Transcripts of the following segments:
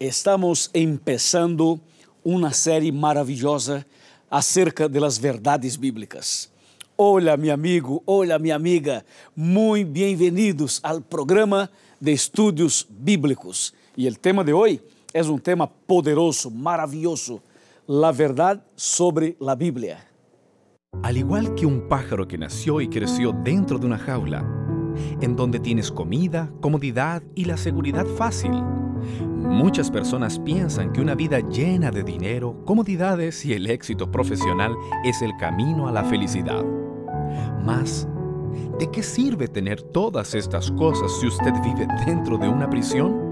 Estamos empezando uma série maravilhosa acerca das verdades bíblicas. Olha, meu amigo, olha, minha amiga, muito bem-vindos ao programa de estudos bíblicos. E o tema de hoje é um tema poderoso, maravilhoso, a verdade sobre a Bíblia. Al igual que um pájaro que nació e creció dentro de uma jaula, em donde tienes comida, comodidad e la seguridad fácil. Muchas personas piensan que una vida llena de dinero, comodidades y el éxito profesional es el camino a la felicidad. Mas, ¿de qué sirve tener todas estas cosas si usted vive dentro de una prisión?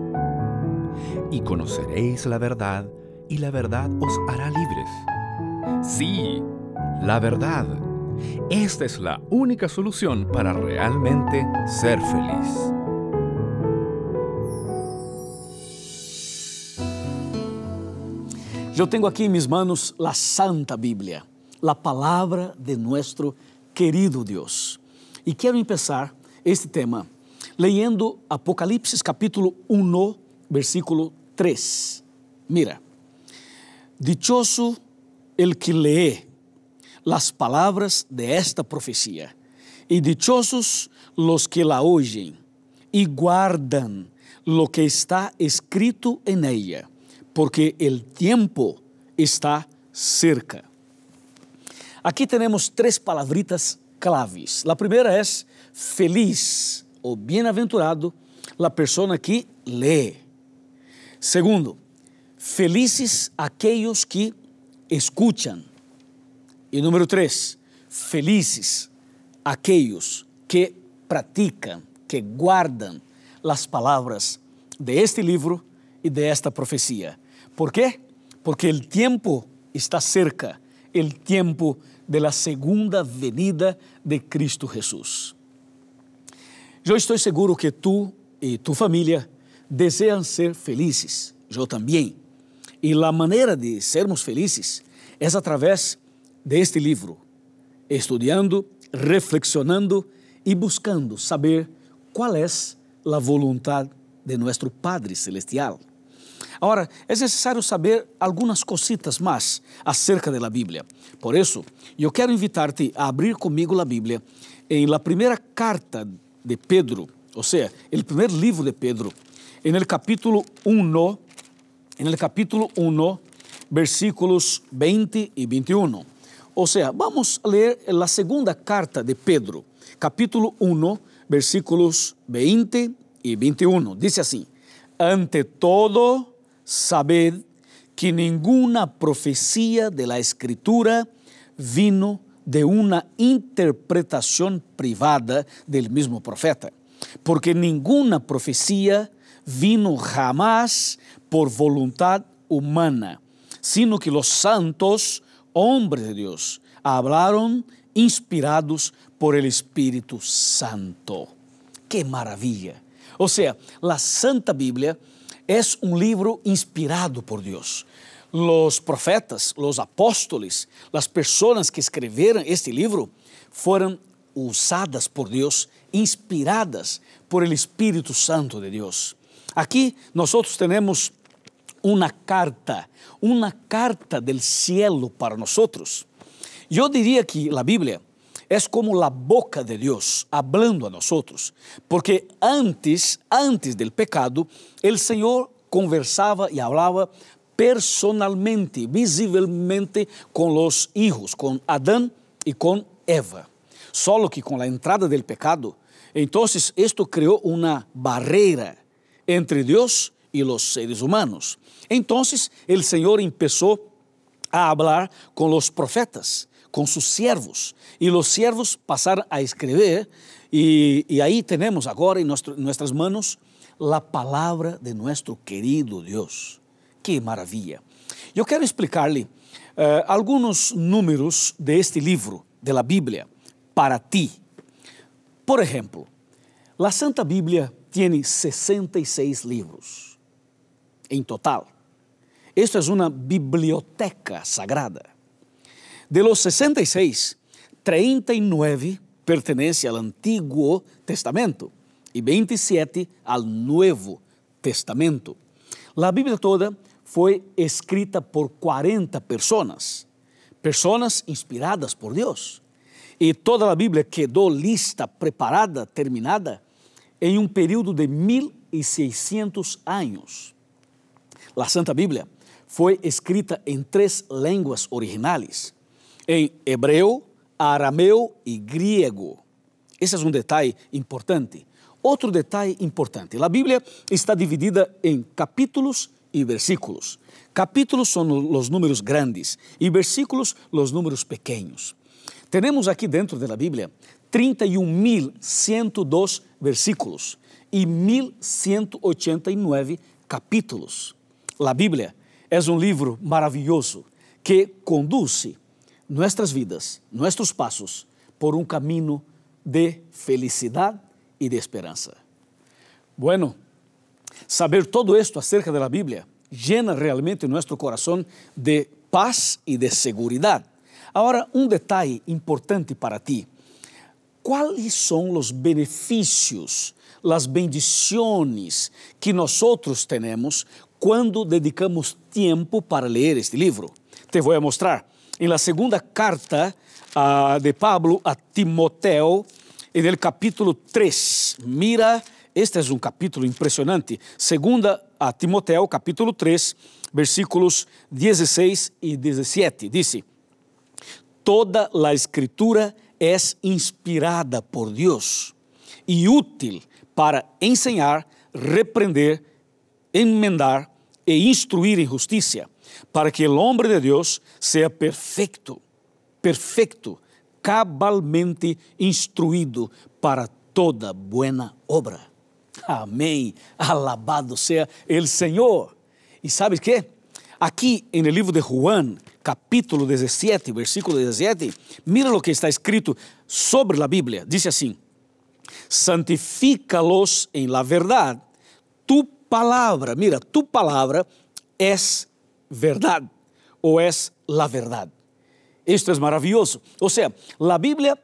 Y conoceréis la verdad, y la verdad os hará libres. Sí, la verdad. Esta es la única solución para realmente ser feliz. Eu tenho aqui em minhas mãos a Santa Bíblia, a palavra de nosso querido Deus. E quero começar este tema leyendo Apocalipse capítulo 1, versículo 3. Mira, dichoso el que lee las palabras de esta profecía, y dichosos los que la oyen y guardan lo que está escrito en ella porque el tiempo está cerca. Aqui temos três palavritas claves. A primeira é feliz ou bem-aventurado la persona que lê. Segundo, felizes aqueles que escutam. E número três, felizes aqueles que praticam, que guardam as palavras de este livro e de esta profecia. ¿Por qué? Porque el tiempo está cerca, el tiempo de la segunda venida de Cristo Jesús. Yo estoy seguro que tú y tu familia desean ser felices, yo también. Y la manera de sermos felices es a través de este libro, estudiando, reflexionando y buscando saber cuál es la voluntad de nuestro Padre Celestial. Agora, é necessário saber algumas cositas más acerca de la Biblia. Por eu quero invitar-te a abrir comigo a Bíblia em la primeira carta de Pedro, ou seja, o primeiro livro de Pedro, en el capítulo 1, en el capítulo 1, versículos 20 e 21. Ou seja, vamos a leer la segunda carta de Pedro, capítulo 1, versículos 20 e 21. Diz assim: ante todo, sabed que ninguna profecía de la escritura vino de una interpretación privada del mismo profeta, porque ninguna profecía vino jamás por voluntad humana, sino que los santos, hombres de Dios, hablaron inspirados por el Espíritu Santo. ¡Qué maravilla! O sea, la Santa Biblia é um livro inspirado por Deus. Os profetas, os apóstoles, as pessoas que escreveram este livro foram usadas por Deus, inspiradas por el Espírito Santo de Deus. Aqui nós temos uma carta, uma carta del cielo para nós. Eu diria que a Bíblia es como la boca de Dios hablando a nosotros, porque antes, antes del pecado, el Señor conversaba y hablaba personalmente, visiblemente con los hijos, con Adán y con Eva. Solo que con la entrada del pecado, entonces esto creó una barrera entre Dios y los seres humanos. Entonces el Señor empezó a hablar con los profetas. con sus siervos. Y los siervos pasar a escribir y, ahí tenemos ahora en, nuestras manos la palabra de nuestro querido Dios. Qué maravilla. Yo quiero explicarle eh, algunos números de este libro, de la Biblia, para ti. Por ejemplo, la Santa Biblia tiene 66 libros en total. Esto es una biblioteca sagrada. De los 66, 39 pertencem ao Antigo Testamento e 27 ao Novo Testamento. A Bíblia toda foi escrita por 40 pessoas, pessoas inspiradas por Deus. E toda a Bíblia quedou lista, preparada, terminada, em um período de 1.600 anos. A Santa Bíblia foi escrita em três línguas originais: em hebreu, arameu e grego. Esse é um detalhe importante. Outro detalhe importante: a Bíblia está dividida em capítulos e versículos. Capítulos são os números grandes e versículos os números pequenos. Temos aqui dentro da Bíblia 31.102 versículos e 1.189 capítulos. A Bíblia é um livro maravilhoso que conduz nuestras vidas, nossos passos por um caminho de felicidade e de esperança. Bueno, saber todo esto acerca de la Biblia llena realmente nuestro corazón de paz y de seguridad. Agora, um detalhe importante para ti. Quais são os benefícios, as bendições que nós outros temos quando dedicamos tempo para ler este livro? Te vou mostrar. Em la segunda carta uh, de Pablo a Timoteo, en el capítulo 3. Mira, este es un capítulo impresionante. Segunda a Timoteo, capítulo 3, versículos 16 y 17. Dice, toda la escritura es inspirada por Dios y útil para enseñar, reprender, enmendar e instruir en justicia para que o homem de Deus seja perfeito, perfeito, cabalmente instruído para toda boa obra. Amém. Alabado seja o Senhor. E sabes que? Aqui el livro de Juan, capítulo 17, versículo 17, mira o que está escrito sobre a Bíblia. Diz assim: Santifica-los em la verdade. Tu palavra, mira, tu palavra é verdade ou és la verdade isto é maravilhoso ou seja la Bíblia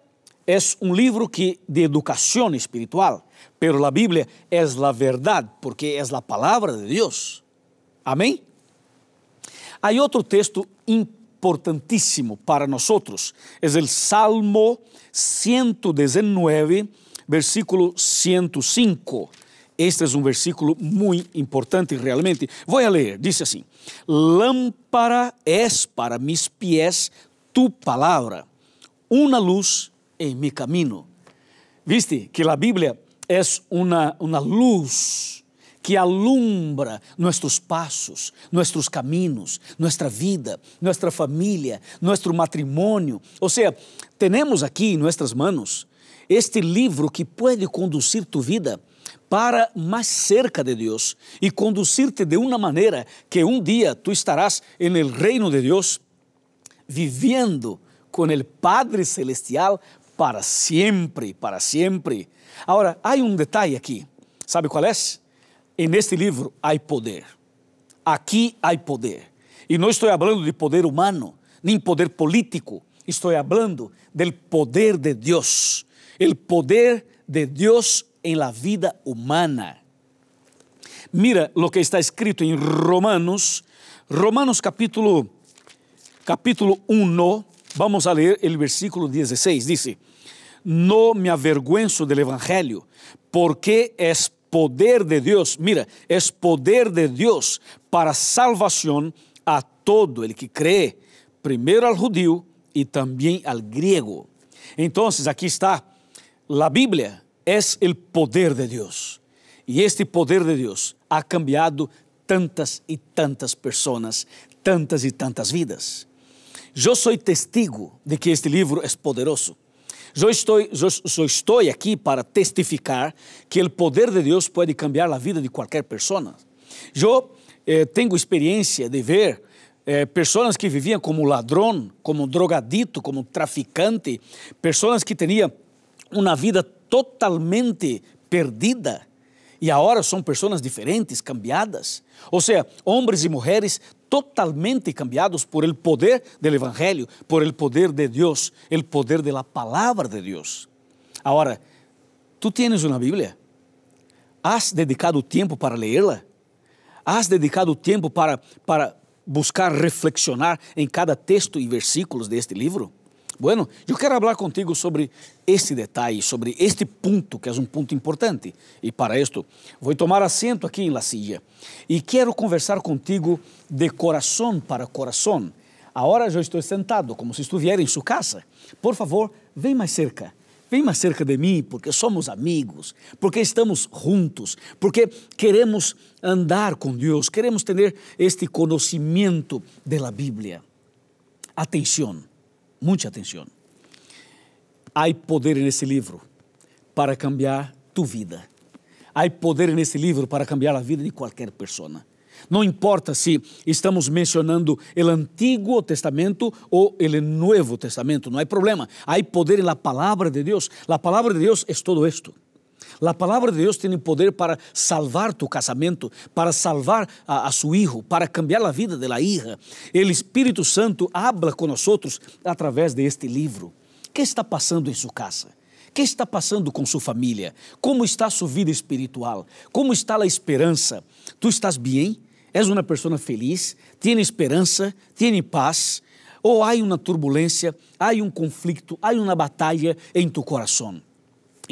é um livro que, de educação espiritual, pero la Bíblia é la verdade porque é la palavra de Deus, amém? Há outro texto importantíssimo para nós, Es el é Salmo 119, versículo 105. Este é um versículo muito importante realmente. Vou a ler, diz assim: Lâmpara és para mis pés tu palavra, uma luz em mi caminho. Viste que a Bíblia é uma, uma luz que alumbra nossos passos, nossos caminhos, nossa vida, nossa família, nosso matrimônio. Ou seja, temos aqui em nossas mãos este livro que pode conduzir tua vida para mais cerca de e conduzir conducirte de uma maneira que um dia tu estarás en el reino de Deus viviendo com el Padre Celestial para sempre, para sempre. Agora há um detalhe aqui, ¿Sabe qual é? En este livro há poder. Aqui há poder. E não estou hablando de poder humano, nem poder político. Estou hablando del poder de Deus. El poder de Deus em la vida humana. Mira lo que está escrito em Romanos, Romanos capítulo, capítulo 1, vamos a leer el versículo 16, dice, no me avergüenzo del Evangelio, porque es poder de Dios, mira, es poder de Dios para salvación a todo el que cree, primero al judío y también al griego. Entonces, aquí está la Biblia, es el poder de Dios. Y este poder de Dios ha cambiado tantas y tantas personas, tantas y tantas vidas. Eu sou testigo de que este livro é poderoso. Eu estou, eu, estou aqui para testificar que o poder de Deus pode cambiar a vida de qualquer pessoa. Eu eh, tenho experiência de ver eh, pessoas que viviam como ladrão, como drogadito, como traficante, pessoas que tinham uma vida totalmente perdida e agora são pessoas diferentes, cambiadas. Ou seja, homens e mulheres totalmente cambiados por el poder del Evangelho, por el poder de Deus, el poder de la palavra de Deus. Agora, tu tienes uma Bíblia? Has dedicado tempo para leerla? Has dedicado tempo para, para buscar reflexionar em cada texto e versículos deste livro? Bueno, eu quero falar contigo sobre este detalhe, sobre este ponto que é um ponto importante. E para isto, vou tomar assento aqui em la silla. E quero conversar contigo de coração para coração. Agora já estou sentado, como se estivesse em sua casa. Por favor, vem mais cerca. vem mais cerca de mim, porque somos amigos, porque estamos juntos, porque queremos andar com Deus, queremos ter este conhecimento da Bíblia. Atenção mucha atenção. Há poder nesse livro para cambiar tu vida. Há poder nesse livro para cambiar a vida de qualquer pessoa. Não importa se estamos mencionando o Antigo Testamento ou o Novo Testamento, não há problema. Há poder na palavra de Deus. A palavra de Deus é todo isto. A palavra de Deus tem poder para salvar tu casamento, para salvar a, a su hijo, para cambiar a vida de la hija. O Espírito Santo habla com nós através de livro. O que está passando em sua casa? O que está passando com sua família? Como está sua vida espiritual? Como está a esperança? Tu estás bem? És uma pessoa feliz? Tiene esperança? Tiene paz? Ou há uma turbulência? Há um conflito? Há uma batalha em tu coração?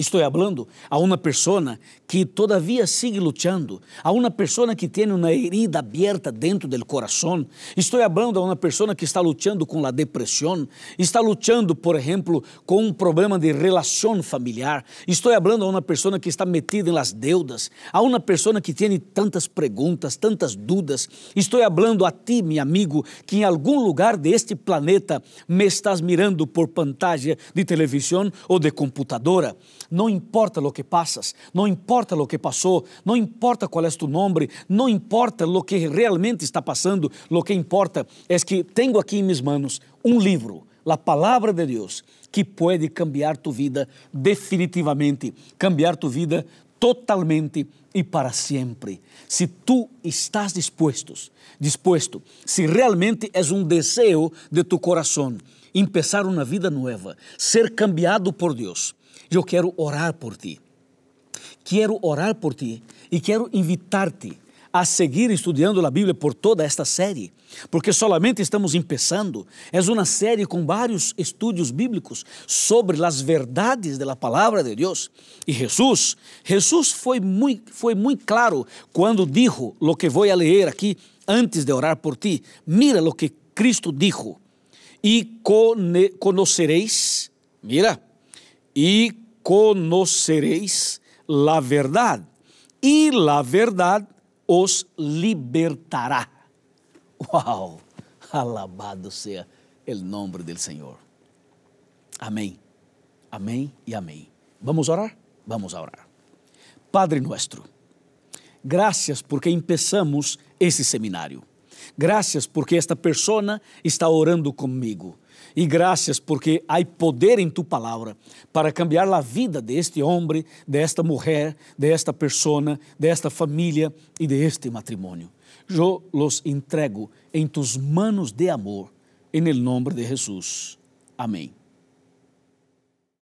Estou falando é a uma pessoa que todavía sigue lutando, a uma pessoa que tem uma herida aberta dentro do corazón. Estou falando é a uma pessoa que está lutando com a depressão, está lutando, por exemplo, com um problema de relação familiar. Estou falando é a uma pessoa que está metida em las deudas, a uma pessoa que tem tantas perguntas, tantas dúvidas. Estou falando a ti, meu amigo, que em algum lugar deste planeta me estás mirando por pantalla de televisão ou de computadora. Não importa o que passas, não importa o que passou, não importa qual é o teu nome, não importa o que realmente está passando. O que importa é que tenho aqui em minhas mãos um livro, a Palavra de Deus, que pode cambiar tu vida definitivamente, cambiar tu vida totalmente e para sempre. Se tu estás disposto, disposto, se realmente és um desejo de tu coração empezar uma vida nova, ser cambiado por Deus, eu quero orar por ti. Quero orar por ti e quero invitar-te a seguir estudando a Bíblia por toda esta série, porque solamente estamos começando. É uma série com vários estudos bíblicos sobre as verdades da palavra de Deus. E Jesus, Jesus foi muito, foi muito claro quando disse lo que vou a ler aqui antes de orar por ti. Mira lo que Cristo disse e conhecereis, mira, e conhecereis la verdade, e la verdade os libertará. Uau! Alabado seja o nome do Senhor. Amém. Amém e amém. Vamos orar? Vamos orar. Padre nosso, graças porque começamos esse seminário. Graças porque esta pessoa está orando comigo. E graças porque há poder em tu palavra para cambiar a vida deste homem, desta mulher, desta pessoa, desta família e deste matrimônio. Eu los entrego em tus manos de amor, em nome de Jesus. Amém.